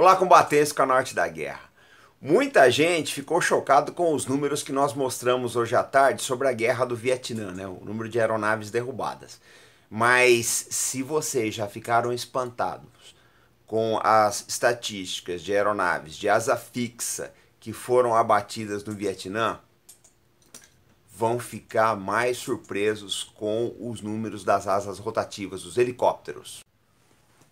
Olá, combatentes com a Norte da Guerra. Muita gente ficou chocado com os números que nós mostramos hoje à tarde sobre a guerra do Vietnã, né? o número de aeronaves derrubadas. Mas se vocês já ficaram espantados com as estatísticas de aeronaves de asa fixa que foram abatidas no Vietnã, vão ficar mais surpresos com os números das asas rotativas, dos helicópteros.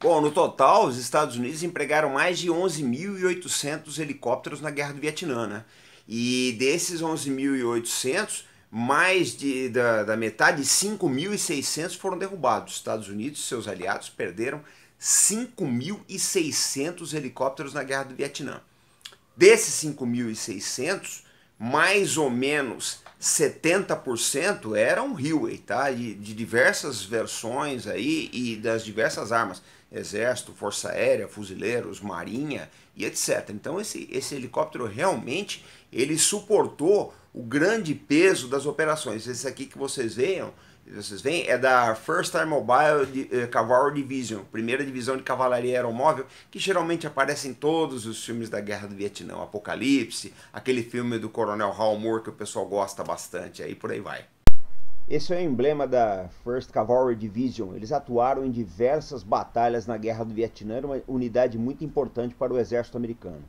Bom, no total, os Estados Unidos empregaram mais de 11.800 helicópteros na Guerra do Vietnã, né? E desses 11.800, mais de, da, da metade, 5.600 foram derrubados. Os Estados Unidos e seus aliados perderam 5.600 helicópteros na Guerra do Vietnã. Desses 5.600, mais ou menos 70% eram Huey, tá? De, de diversas versões aí e das diversas armas. Exército, Força Aérea, Fuzileiros, Marinha e etc. Então esse, esse helicóptero realmente ele suportou o grande peso das operações. Esse aqui que vocês vejam, vocês veem, é da First Air Mobile eh, Cavalry Division, primeira divisão de cavalaria aeromóvel, que geralmente aparece em todos os filmes da Guerra do Vietnã, Apocalipse, aquele filme do Coronel Hal Moore que o pessoal gosta bastante, aí por aí vai. Esse é o emblema da First Cavalry Division. Eles atuaram em diversas batalhas na Guerra do Vietnã, era uma unidade muito importante para o exército americano.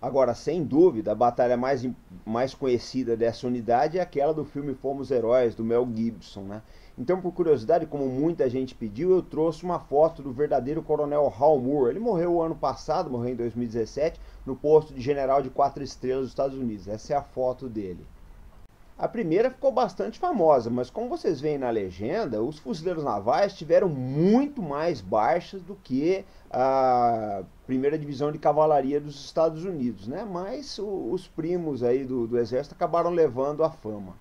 Agora, sem dúvida, a batalha mais, mais conhecida dessa unidade é aquela do filme Fomos Heróis, do Mel Gibson. Né? Então, por curiosidade, como muita gente pediu, eu trouxe uma foto do verdadeiro coronel Hal Moore. Ele morreu o ano passado, morreu em 2017, no posto de general de quatro estrelas dos Estados Unidos. Essa é a foto dele. A primeira ficou bastante famosa, mas como vocês veem na legenda, os fuzileiros navais tiveram muito mais baixas do que a primeira divisão de cavalaria dos Estados Unidos, né? Mas o, os primos aí do, do exército acabaram levando a fama.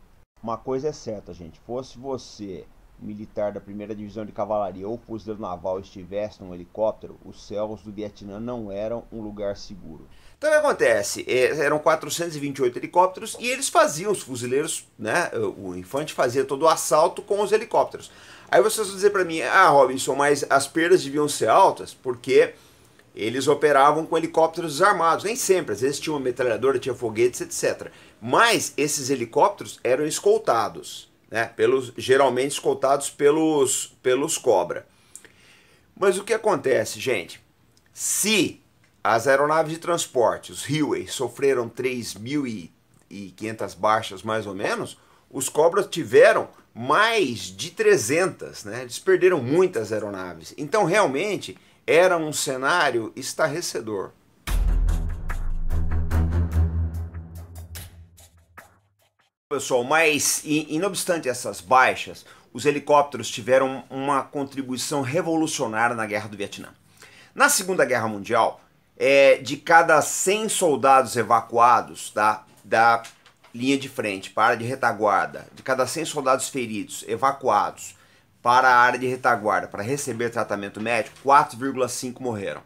Uma coisa é certa, gente, fosse você militar da primeira divisão de cavalaria ou fuzileiro naval estivesse num helicóptero, os céus do Vietnã não eram um lugar seguro. Então o que acontece? É, eram 428 helicópteros e eles faziam, os fuzileiros, né? O infante fazia todo o assalto com os helicópteros. Aí vocês vão dizer para mim, ah, Robinson, mas as perdas deviam ser altas porque eles operavam com helicópteros desarmados, nem sempre, às vezes tinha uma metralhadora, tinha foguetes, etc. Mas esses helicópteros eram escoltados né? Pelos, geralmente escoltados pelos, pelos Cobra. Mas o que acontece, gente? Se as aeronaves de transporte, os Hillway, sofreram 3.500 baixas mais ou menos, os Cobras tiveram mais de 300, né? Eles perderam muitas aeronaves. Então, realmente, era um cenário estarrecedor. pessoal, mas inobstante não obstante essas baixas, os helicópteros tiveram uma contribuição revolucionária na Guerra do Vietnã. Na Segunda Guerra Mundial, é, de cada 100 soldados evacuados da, da linha de frente para a área de retaguarda, de cada 100 soldados feridos evacuados para a área de retaguarda para receber tratamento médico, 4,5 morreram.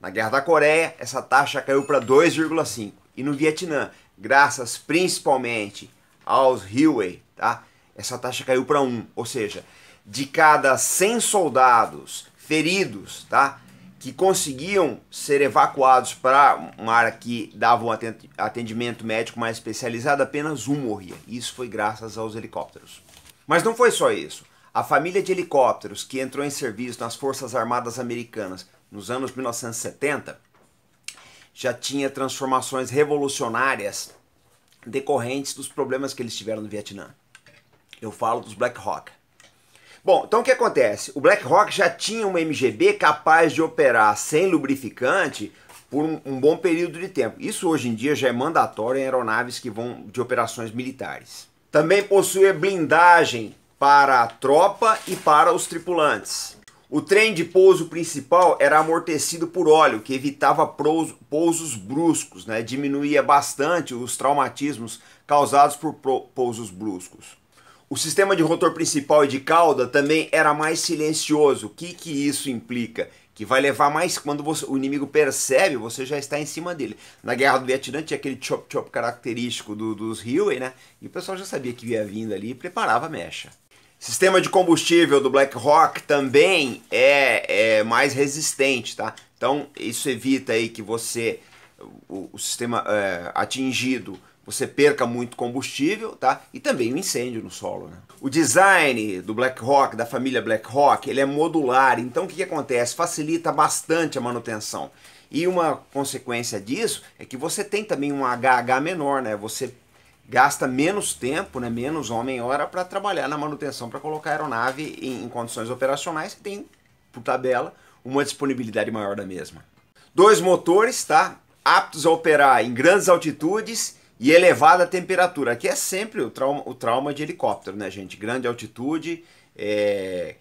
Na Guerra da Coreia, essa taxa caiu para 2,5. E no Vietnã, graças principalmente aos Huey, tá? Essa taxa caiu para 1, ou seja, de cada 100 soldados feridos, tá? Que conseguiam ser evacuados para uma área que dava um atendimento médico mais especializado, apenas um morria. Isso foi graças aos helicópteros. Mas não foi só isso. A família de helicópteros que entrou em serviço nas Forças Armadas Americanas nos anos 1970 já tinha transformações revolucionárias decorrentes dos problemas que eles tiveram no Vietnã. Eu falo dos Black Hawk. Bom, então o que acontece? O Black Hawk já tinha um MGB capaz de operar sem lubrificante por um, um, bom período de tempo. Isso hoje em dia já é mandatório em aeronaves que vão de operações militares. Também possui blindagem para a tropa e para os tripulantes. O trem de pouso principal era amortecido por óleo, que evitava pousos bruscos, né? diminuía bastante os traumatismos causados por pousos bruscos. O sistema de rotor principal e de cauda também era mais silencioso. O que, que isso implica? Que vai levar mais. Quando você, o inimigo percebe, você já está em cima dele. Na guerra do Vietnã tinha aquele chop-chop característico do, dos Huey, né? E o pessoal já sabia que ia vindo ali e preparava a mecha. Sistema de combustível do BlackRock também é, é mais resistente, tá? Então isso evita aí que você, o, o sistema é, atingido, você perca muito combustível, tá? E também o um incêndio no solo. Né? O design do BlackRock, da família BlackRock, ele é modular, então o que, que acontece? Facilita bastante a manutenção. E uma consequência disso é que você tem também um HH menor, né? Você gasta menos tempo, né, menos homem-hora para trabalhar na manutenção, para colocar a aeronave em, em condições operacionais que tem, por tabela, uma disponibilidade maior da mesma. Dois motores, tá? Aptos a operar em grandes altitudes e elevada temperatura, Aqui é sempre o trauma, o trauma de helicóptero, né, gente? Grande altitude, é,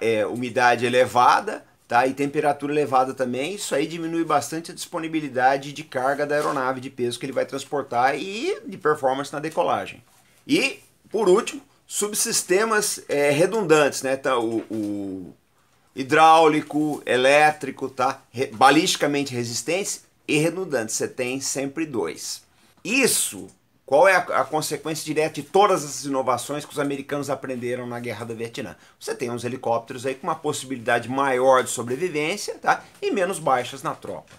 é, é umidade elevada, tá? E temperatura elevada também, isso aí diminui bastante a disponibilidade de carga da aeronave, de peso que ele vai transportar e de performance na decolagem. E, por último, subsistemas é, redundantes, né? Tá, o, o hidráulico, elétrico, tá? Re, balisticamente resistentes e redundantes. Você tem sempre dois. Isso qual é a, a, consequência direta de todas essas inovações que os americanos aprenderam na guerra do Vietnã? Você tem uns helicópteros aí com uma possibilidade maior de sobrevivência tá? e menos baixas na tropa.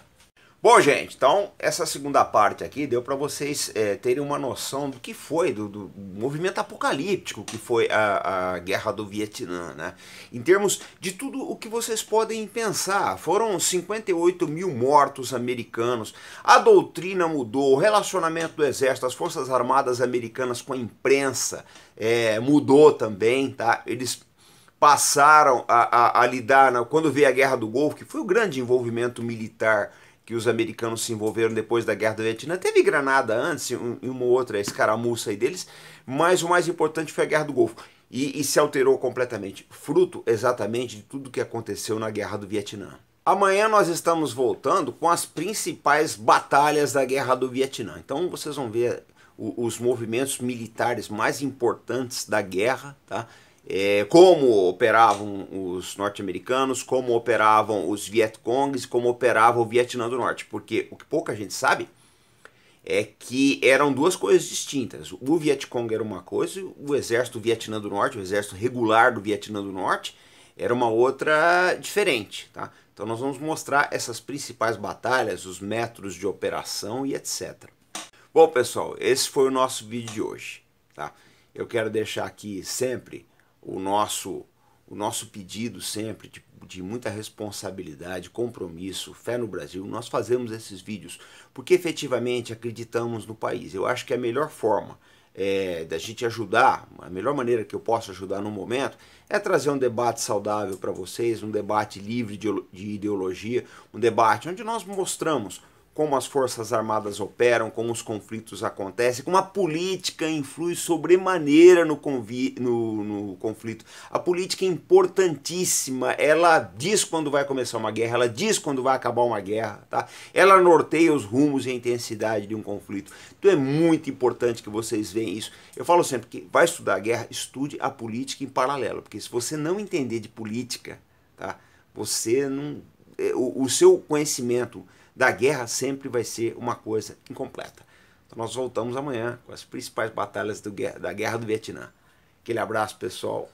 Bom, gente, então essa segunda parte aqui deu para vocês é, terem uma noção do que foi, do, do, movimento apocalíptico que foi a, a guerra do Vietnã, né? Em termos de tudo o que vocês podem pensar, foram 58 mil mortos americanos, a doutrina mudou, o relacionamento do exército, as forças armadas americanas com a imprensa é, mudou também, tá? Eles passaram a, a, a lidar, né? quando veio a guerra do Golfo, que foi o grande envolvimento militar que os americanos se envolveram depois da Guerra do Vietnã. Teve Granada antes e um, uma outra escaramuça aí deles, mas o mais importante foi a Guerra do Golfo. E, e se alterou completamente, fruto exatamente de tudo que aconteceu na Guerra do Vietnã. Amanhã nós estamos voltando com as principais batalhas da Guerra do Vietnã. Então vocês vão ver os movimentos militares mais importantes da guerra, tá? é, como operavam os norte-americanos, como operavam os Vietcongs, como operava o Vietnã do Norte, porque o que pouca gente sabe é que eram duas coisas distintas. O Vietcong era uma coisa, o exército do Vietnã do Norte, o exército regular do Vietnã do Norte, era uma outra diferente, tá? Então nós vamos mostrar essas principais batalhas, os métodos de operação e etc. Bom pessoal, esse foi o nosso vídeo de hoje, tá? Eu quero deixar aqui sempre o nosso o nosso pedido sempre de, de, muita responsabilidade, compromisso, fé no Brasil, nós fazemos esses vídeos porque efetivamente acreditamos no país. Eu acho que a melhor forma é, da gente ajudar, a melhor maneira que eu posso ajudar no momento é trazer um debate saudável para vocês, um debate livre de, de ideologia, um debate onde nós mostramos como as forças armadas operam, como os conflitos acontecem, como a política influi sobremaneira no, no, no, conflito. A política é importantíssima, ela diz quando vai começar uma guerra, ela diz quando vai acabar uma guerra, tá? ela norteia os rumos e a intensidade de um conflito. Então é muito importante que vocês vejam isso. Eu falo sempre que vai estudar a guerra, estude a política em paralelo, porque se você não entender de política, tá? você não. É, o, o seu conhecimento da guerra sempre vai ser uma coisa incompleta. Então nós voltamos amanhã com as principais batalhas do, da Guerra do Vietnã. Aquele abraço, pessoal.